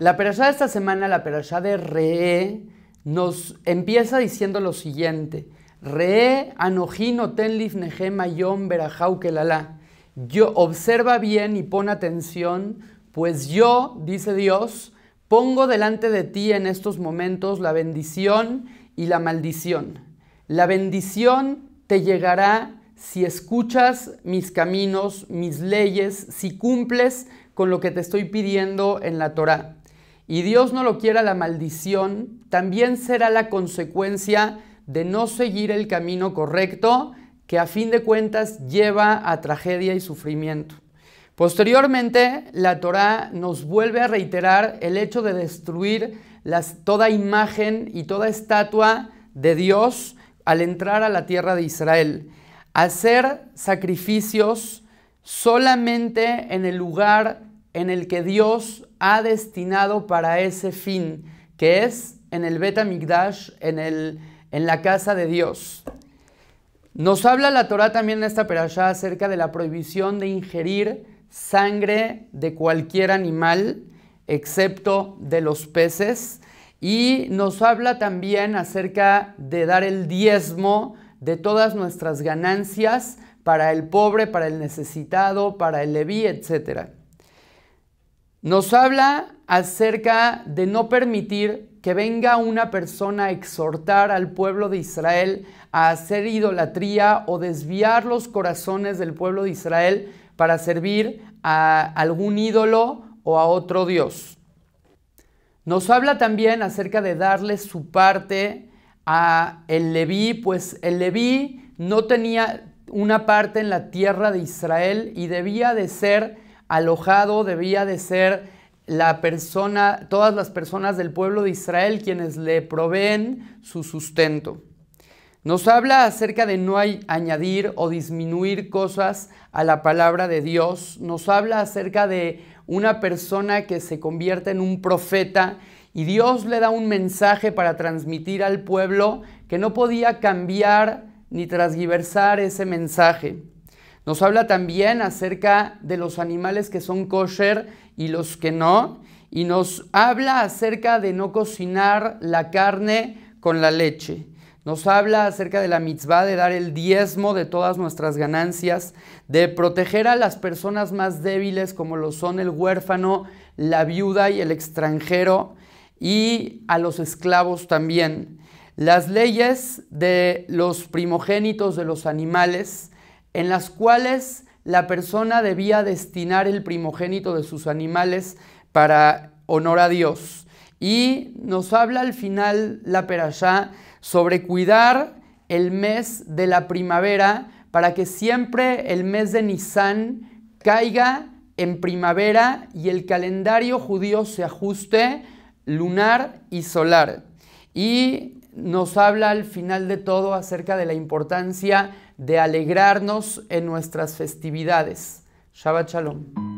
La perashá de esta semana, la perashá de Re, nos empieza diciendo lo siguiente. Re anojino tenlif nehema yom Yo observa bien y pon atención, pues yo, dice Dios, pongo delante de ti en estos momentos la bendición y la maldición. La bendición te llegará si escuchas mis caminos, mis leyes, si cumples con lo que te estoy pidiendo en la Torá. Y Dios no lo quiera la maldición, también será la consecuencia de no seguir el camino correcto que a fin de cuentas lleva a tragedia y sufrimiento. Posteriormente, la Torá nos vuelve a reiterar el hecho de destruir toda imagen y toda estatua de Dios al entrar a la tierra de Israel, hacer sacrificios solamente en el lugar en el que Dios ha destinado para ese fin, que es en el Bet en, en la casa de Dios. Nos habla la Torah también en esta perashá acerca de la prohibición de ingerir sangre de cualquier animal, excepto de los peces. Y nos habla también acerca de dar el diezmo de todas nuestras ganancias para el pobre, para el necesitado, para el leví, etc. Nos habla acerca de no permitir que venga una persona a exhortar al pueblo de Israel a hacer idolatría o desviar los corazones del pueblo de Israel para servir a algún ídolo o a otro Dios. Nos habla también acerca de darle su parte a el Leví, pues el Leví no tenía una parte en la tierra de Israel y debía de ser alojado, debía de ser la persona, todas las personas del pueblo de Israel quienes le proveen su sustento. Nos habla acerca de no añadir o disminuir cosas a la palabra de Dios. Nos habla acerca de una persona que se convierte en un profeta y Dios le da un mensaje para transmitir al pueblo que no podía cambiar ni transgiversar ese mensaje. Nos habla también acerca de los animales que son kosher y los que no. Y nos habla acerca de no cocinar la carne con la leche. Nos habla acerca de la mitzvah de dar el diezmo de todas nuestras ganancias, de proteger a las personas más débiles como lo son el huérfano, la viuda y el extranjero, y a los esclavos también. Las leyes de los primogénitos de los animales, en las cuales la persona debía destinar el primogénito de sus animales para honor a Dios. Y nos habla al final la perashá sobre cuidar el mes de la primavera para que siempre el mes de Nisan caiga en primavera y el calendario judío se ajuste lunar y solar. Y nos habla al final de todo acerca de la importancia de alegrarnos en nuestras festividades. Shabbat Shalom.